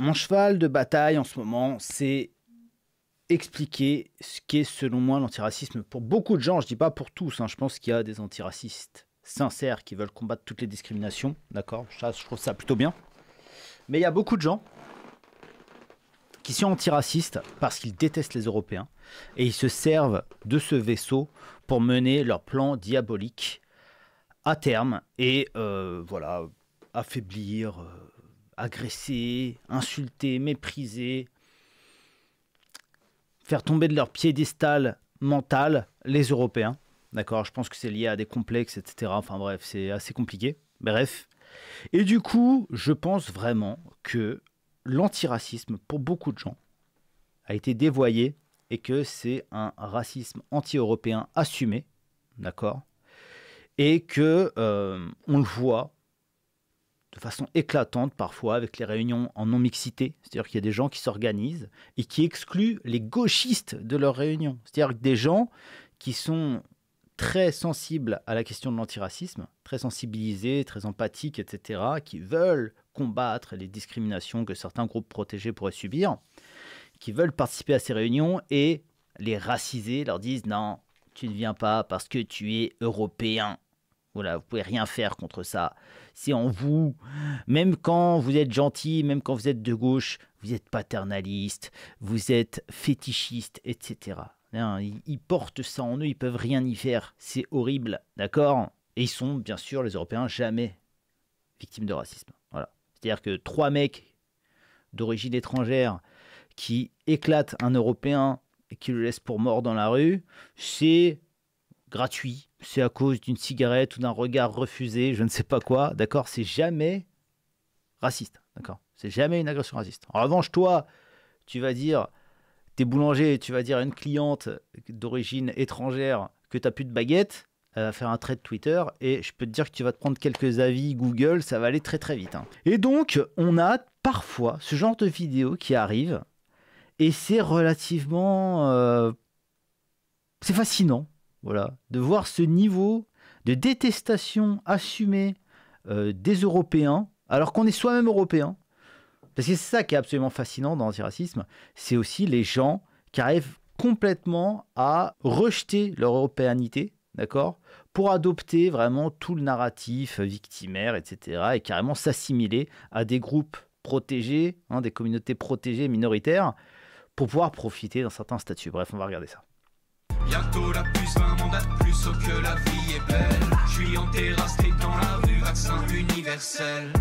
Mon cheval de bataille en ce moment, c'est expliquer ce qu'est selon moi l'antiracisme. Pour beaucoup de gens, je dis pas pour tous, hein. je pense qu'il y a des antiracistes sincères qui veulent combattre toutes les discriminations, d'accord je trouve ça plutôt bien. Mais il y a beaucoup de gens qui sont antiracistes parce qu'ils détestent les Européens et ils se servent de ce vaisseau pour mener leur plan diabolique à terme et euh, voilà affaiblir. Euh, Agresser, insulter, mépriser, faire tomber de leur piédestal mental les Européens. D'accord Je pense que c'est lié à des complexes, etc. Enfin bref, c'est assez compliqué. Bref. Et du coup, je pense vraiment que l'antiracisme, pour beaucoup de gens, a été dévoyé et que c'est un racisme anti-européen assumé. D'accord Et que euh, on le voit de façon éclatante parfois avec les réunions en non-mixité. C'est-à-dire qu'il y a des gens qui s'organisent et qui excluent les gauchistes de leurs réunions. C'est-à-dire des gens qui sont très sensibles à la question de l'antiracisme, très sensibilisés, très empathiques, etc., qui veulent combattre les discriminations que certains groupes protégés pourraient subir, qui veulent participer à ces réunions et les raciser. leur disent non, tu ne viens pas parce que tu es européen. Voilà, vous pouvez rien faire contre ça. C'est en vous. Même quand vous êtes gentil, même quand vous êtes de gauche, vous êtes paternaliste, vous êtes fétichiste, etc. ils, portent ça en eux, ils peuvent rien y faire. C'est horrible, d'accord Et ils sont, bien sûr, les Européens, jamais victimes de racisme. Voilà. C'est-à-dire que trois mecs d'origine étrangère qui éclatent un Européen et qui le laissent pour mort dans la rue, c'est gratuit, c'est à cause d'une cigarette ou d'un regard refusé, je ne sais pas quoi, d'accord C'est jamais raciste, d'accord C'est jamais une agression raciste. En revanche, toi, tu vas dire, t'es boulanger, tu vas dire à une cliente d'origine étrangère que t'as plus de baguette, elle va faire un trait de Twitter et je peux te dire que tu vas te prendre quelques avis Google, ça va aller très très vite. Hein. Et donc, on a parfois ce genre de vidéo qui arrive et c'est relativement... Euh, c'est fascinant voilà. De voir ce niveau de détestation assumée euh, des Européens, alors qu'on est soi-même Européen. Parce que c'est ça qui est absolument fascinant dans l'antiracisme. C'est aussi les gens qui arrivent complètement à rejeter leur européanité, d'accord Pour adopter vraiment tout le narratif victimaire, etc. Et carrément s'assimiler à des groupes protégés, hein, des communautés protégées, minoritaires, pour pouvoir profiter d'un certain statut. Bref, on va regarder ça la plus, que la vie est belle. Je suis en dans la rue, universel.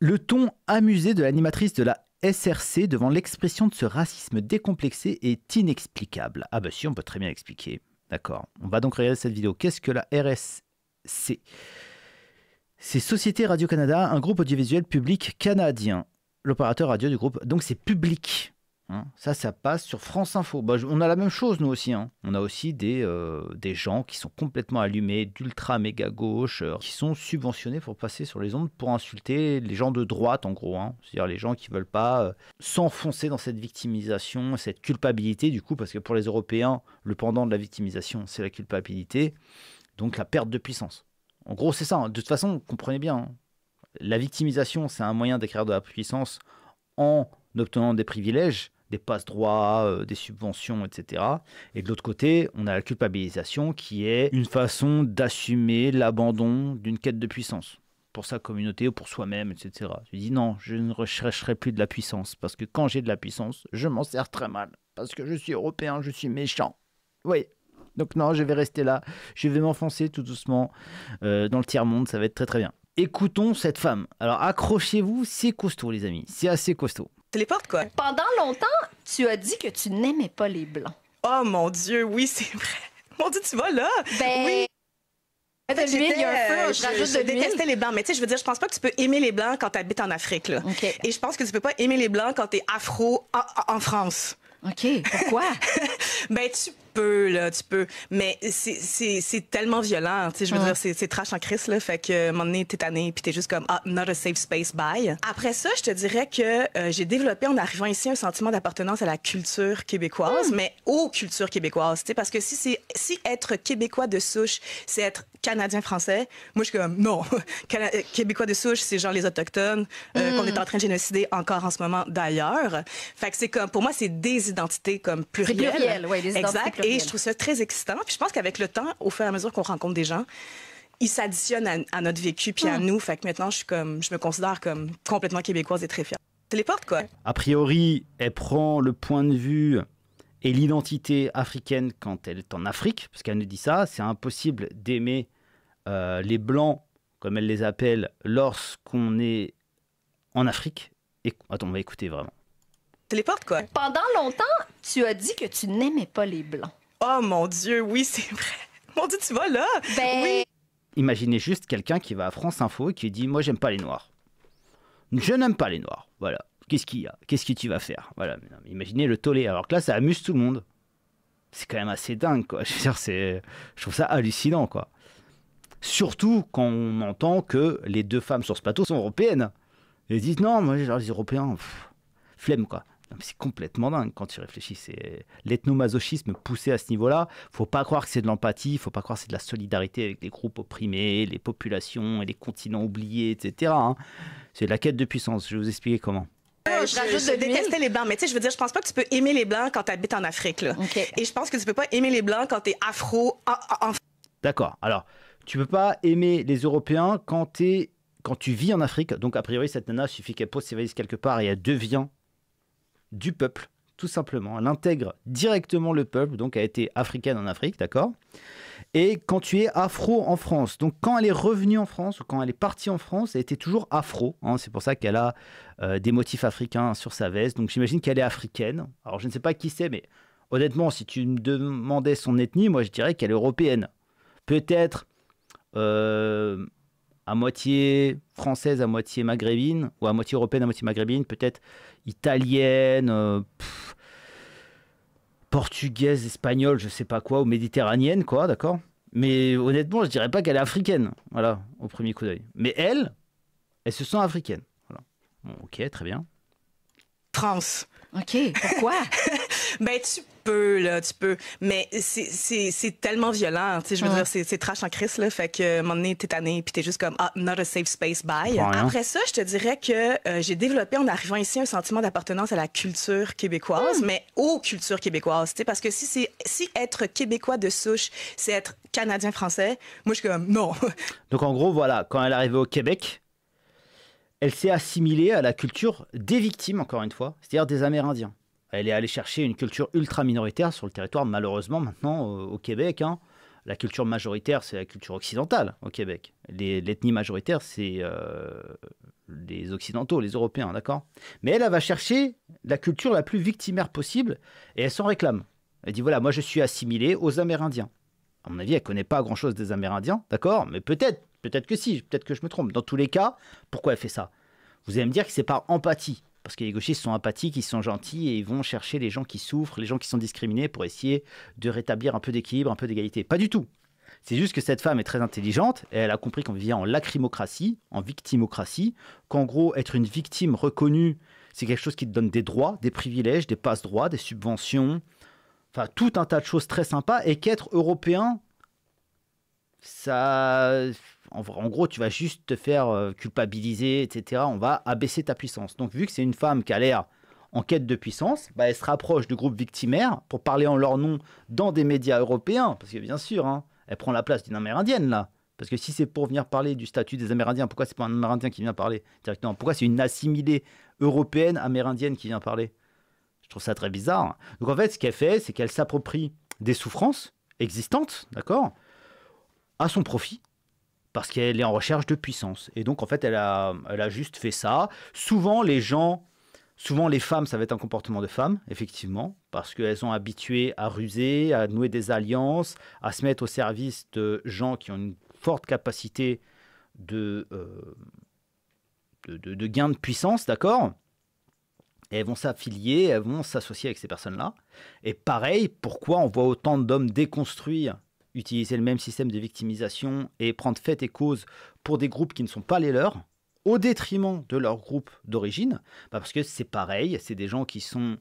Le ton amusé de l'animatrice de la SRC devant l'expression de ce racisme décomplexé est inexplicable. Ah bah si, on peut très bien expliquer. D'accord. On va donc regarder cette vidéo. Qu'est-ce que la RSC C'est Société Radio-Canada, un groupe audiovisuel public canadien. L'opérateur radio du groupe, donc c'est public. Hein. ça, ça passe sur France Info. Bah, on a la même chose, nous aussi. Hein. On a aussi euh, des, gens qui sont complètement allumés, d'ultra méga gauche, euh, qui sont subventionnés pour passer sur les ondes pour insulter les gens de droite, en gros. Hein. C'est-à-dire les gens qui veulent pas euh, s'enfoncer dans cette victimisation, cette culpabilité, du coup, parce que pour les Européens, le pendant de la victimisation, c'est la culpabilité, donc la perte de puissance. En gros, c'est ça. De toute façon, comprenez bien. La victimisation, c'est un moyen d'écrire de la puissance en obtenant des privilèges des passe droits, euh, des subventions, etc. Et de l'autre côté, on a la culpabilisation qui est une façon d'assumer l'abandon d'une quête de puissance pour sa communauté ou pour soi-même, etc. Je dis non, je ne rechercherai plus de la puissance parce que quand j'ai de la puissance, je m'en sers très mal parce que je suis européen, je suis méchant. Oui. Donc non, je vais rester là, je vais m'enfoncer tout doucement euh, dans le tiers-monde, ça va être très très bien. Écoutons cette femme. Alors accrochez-vous, c'est costaud les amis, c'est assez costaud portes, quoi. Pendant longtemps, tu as dit que tu n'aimais pas les Blancs. Oh mon Dieu, oui, c'est vrai. Mon Dieu, tu vas là. Ben... Oui. De un feu, je, détestais les blancs, mais tu sais, je veux dire, je pense pas que tu peux aimer les blancs quand tu habites en Afrique. Là. Et je pense que tu peux pas aimer les blancs quand tu es afro en, en France. OK. Pourquoi? ben, tu peux, là, tu peux. Mais c'est tellement violent, tu sais, je veux dire, c'est trash en crise, là, fait que, mon nez moment donné, t'es tanné, puis t'es juste comme, ah, not a safe space, bye. Après ça, je te dirais que euh, j'ai développé, en arrivant ici, un sentiment d'appartenance à la culture québécoise, hmm. mais aux cultures québécoises, tu sais, parce que si c'est, si être québécois de souche, c'est être canadien-français, moi, je suis comme, non, euh, québécois de souche, c'est genre les Autochtones, euh, hmm. qu'on est en train de génocider encore en ce moment, d'ailleurs. Fait que c'est comme, pour moi, c'est des identités comme plurielles. des exact. Et je trouve ça très excitant. Puis je pense qu'avec le temps, au fur et à mesure qu'on rencontre des gens, ils s'additionnent à, notre vécu puis à ah. nous. Fait que maintenant, je, suis comme, je me considère comme complètement québécoise et très fière. les portes, quoi. A priori, elle prend le point de vue et l'identité africaine quand elle est en Afrique, parce qu'elle nous dit ça, c'est impossible d'aimer euh, les Blancs, comme elle les appelle, lorsqu'on est en Afrique. Et... Attends, on va écouter vraiment portes, quoi. Pendant longtemps, tu as dit que tu n'aimais pas les blancs. Oh mon Dieu, oui, c'est vrai. Mon Dieu, tu vas là. Ben... Oui. Imaginez juste quelqu'un qui va à France Info et qui dit Moi, j'aime pas les noirs. Je n'aime pas les noirs. Voilà. Qu'est-ce qu'il y a Qu'est-ce que tu vas faire Voilà. Imaginez le tollé. Alors que là, ça amuse tout le monde. C'est quand même assez dingue, quoi. Je veux dire, c'est. Je trouve ça hallucinant, quoi. Surtout quand on entend que les deux femmes sur ce plateau sont européennes. Et disent non, moi, genre, les Européens, flemme quoi c'est complètement dingue quand tu réfléchis. C'est l'ethnomasochisme poussé à ce niveau-là. Faut pas croire que c'est de l'empathie, faut pas croire que c'est de la solidarité avec les groupes opprimés, les populations et les continents oubliés, etc. Hein. C'est la quête de puissance. Je vais vous expliquer comment. je rajoute de détester les blancs, mais tu sais, je veux dire, je pense pas que tu peux aimer les blancs quand tu habites en Afrique. Et je pense que tu peux pas aimer les blancs quand tu es afro. D'accord. Alors, tu peux pas aimer les Européens quand tu quand tu vis en Afrique. Donc, a priori, cette nana suffit qu'elle pose ses quelque part et elle devient du peuple, tout simplement. Elle intègre directement le peuple, donc elle a été africaine en Afrique, d'accord Et quand tu es afro en France, donc quand elle est revenue en France ou quand elle est partie en France, elle était toujours afro. Hein. c'est pour ça qu'elle a euh, des motifs africains sur sa veste. Donc j'imagine qu'elle est africaine. Alors je ne sais pas qui c'est, mais honnêtement, si tu me demandais son ethnie, moi je dirais qu'elle est européenne. Peut-être. Euh, à moitié française, à moitié maghrébine, ou à moitié européenne, à moitié maghrébine, peut-être italienne, euh, portugaise, espagnole, je sais pas quoi, ou méditerranéenne, quoi, d'accord Mais honnêtement, je dirais pas qu'elle est africaine, voilà, au premier coup d'œil. Mais elle, elle se sent africaine. Bon, ok, très bien. France. OK. Pourquoi? ben, tu peux, là, tu peux. Mais c'est tellement violent. Tu sais, je veux ah. dire, c'est trash en crise, là. Fait que, à un moment donné, t'es tanné, puis t'es juste comme, ah, not a safe space, bye. Après ça, je te dirais que euh, j'ai développé, en arrivant ici, un sentiment d'appartenance à la culture québécoise, ah. mais aux cultures québécoises. Tu sais, parce que si c'est si être québécois de souche, c'est être canadien-français, moi, je suis comme, non. Donc, en gros, voilà, quand elle est arrivée au Québec, elle s'est assimilée à la culture des victimes, encore une fois, c'est-à-dire des Amérindiens. Elle est allée chercher une culture ultra minoritaire sur le territoire, malheureusement, maintenant, euh, au, Québec. Hein. La culture majoritaire, c'est la culture occidentale au Québec. L'ethnie majoritaire, c'est euh, les Occidentaux, les Européens, d'accord Mais elle, va chercher la culture la plus victimaire possible et elle s'en réclame. Elle dit voilà, moi je suis assimilée aux Amérindiens. À mon avis, elle connaît pas grand-chose des Amérindiens, d'accord Mais peut-être Peut-être que si, peut-être que je me trompe. Dans tous les cas, pourquoi elle fait ça Vous allez me dire que c'est par empathie. Parce que les gauchistes sont empathiques, ils sont gentils et ils vont chercher les gens qui souffrent, les gens qui sont discriminés pour essayer de rétablir un peu d'équilibre, un peu d'égalité. Pas du tout. C'est juste que cette femme est très intelligente et elle a compris qu'on vit en lacrymocratie, en victimocratie, qu'en gros, être une victime reconnue, c'est quelque chose qui te donne des droits, des privilèges, des passe-droits, des subventions, enfin tout un tas de choses très sympas et qu'être européen, ça en, gros, tu vas juste te faire euh, culpabiliser, etc. On va abaisser ta puissance. Donc, vu que c'est une femme qui a l'air en quête de puissance, bah, elle se rapproche du groupe victimaire pour parler en leur nom dans des médias européens, parce que bien sûr, hein, elle prend la place d'une Amérindienne là. Parce que si c'est pour venir parler du statut des Amérindiens, pourquoi c'est pas un Amérindien qui vient parler directement Pourquoi c'est une assimilée européenne amérindienne qui vient parler Je trouve ça très bizarre. Hein. Donc en fait, ce qu'elle fait, c'est qu'elle s'approprie des souffrances existantes, d'accord, à son profit, parce qu'elle est en recherche de puissance. Et donc, en fait, elle a, elle a juste fait ça. Souvent, les gens, souvent les femmes, ça va être un comportement de femme, effectivement, parce qu'elles ont habitué à ruser, à nouer des alliances, à se mettre au service de gens qui ont une forte capacité de, euh, de, gain de puissance, d'accord et elles vont s'affilier, elles vont s'associer avec ces personnes-là. Et pareil, pourquoi on voit autant d'hommes déconstruire utiliser le même système de victimisation et prendre fait et cause pour des groupes qui ne sont pas les leurs, au détriment de leur groupe d'origine, bah, parce que c'est pareil, c'est des gens qui sont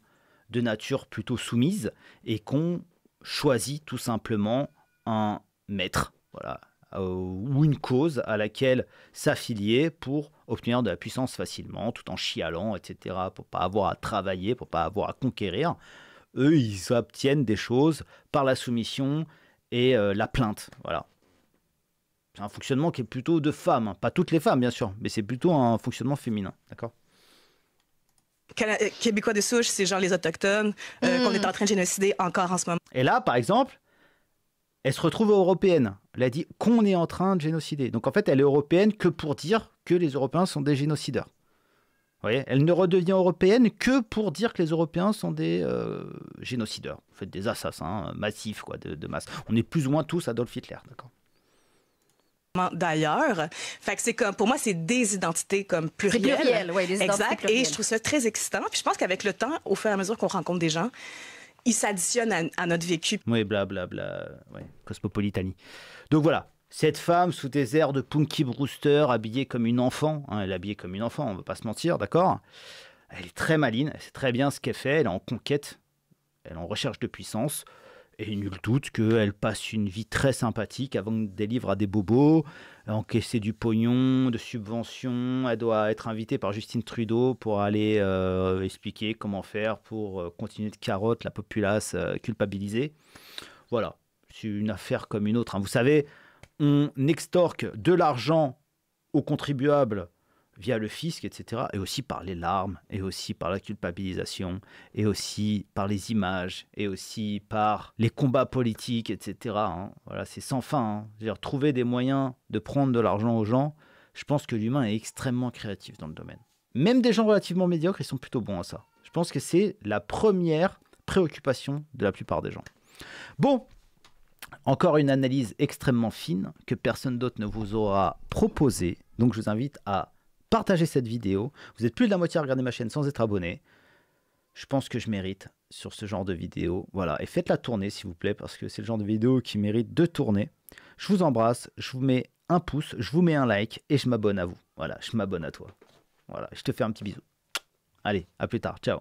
de nature plutôt soumises et qu'on choisit tout simplement un maître, voilà, euh, ou une cause à laquelle s'affilier pour obtenir de la puissance facilement, tout en chialant, etc., pour pas avoir à travailler, pour pas avoir à conquérir. Eux, ils obtiennent des choses par la soumission et euh, la plainte. Voilà. C'est un fonctionnement qui est plutôt de femmes, hein. pas toutes les femmes bien sûr, mais c'est plutôt un fonctionnement féminin, d'accord euh, Québécois de souche, c'est genre les autochtones euh, hmm. qu'on est en train de génocider encore en ce moment. Et là, par exemple, elle se retrouve européenne. Elle a dit qu'on est en train de génocider. Donc en fait, elle est européenne que pour dire que les Européens sont des génocideurs elle ne redevient européenne que pour dire que les Européens sont des euh, génocideurs, en fait, des assassins hein, massifs quoi, de, masse. On est plus ou moins tous Adolf Hitler, d'accord d'ailleurs. c'est comme pour moi c'est des identités comme plurielles. Pluriel, exact. Et je trouve ça très excitant. Puis je pense qu'avec le temps, au fur et à mesure qu'on rencontre des gens, ils s'additionnent à, notre vécu. Oui, blablabla. Bla, bla. cosmopolitanie. Donc voilà. Cette femme, sous des airs de Punky Brewster, habillée comme une enfant, hein, elle est habillée comme une enfant, on ne veut pas se mentir, d'accord Elle est très maline, elle sait très bien ce qu'elle fait, elle est en conquête, elle est en recherche de puissance, et nul doute qu'elle passe une vie très sympathique avant des livres à des bobos, encaisser du pognon, de subventions. Elle doit être invitée par Justine Trudeau pour aller euh, expliquer comment faire pour euh, continuer de carotte la populace euh, culpabiliser culpabilisée. Voilà, c'est une affaire comme une autre. Hein. Vous savez, on extorque de l'argent aux contribuables via le fisc, etc., et aussi par les larmes, et aussi par la culpabilisation, et aussi par les images, et aussi par les combats politiques, etc. Hein. Voilà, c'est sans fin. Hein. trouver des moyens de prendre de l'argent aux gens, je pense que l'humain est extrêmement créatif dans le domaine. Même des gens relativement médiocres, ils sont plutôt bons à ça. Je pense que c'est la première préoccupation de la plupart des gens. Bon, encore une analyse extrêmement fine que personne d'autre ne vous aura proposée. Donc je vous invite à partager cette vidéo. Vous êtes plus de la moitié à regarder ma chaîne sans être abonné. Je pense que je mérite sur ce genre de vidéo. Voilà, et faites-la tourner s'il vous plaît, parce que c'est le genre de vidéo qui mérite de tourner. Je vous embrasse, je vous mets un pouce, je vous mets un like et je m'abonne à vous. Voilà, je m'abonne à toi. Voilà, je te fais un petit bisou. Allez, à plus tard, ciao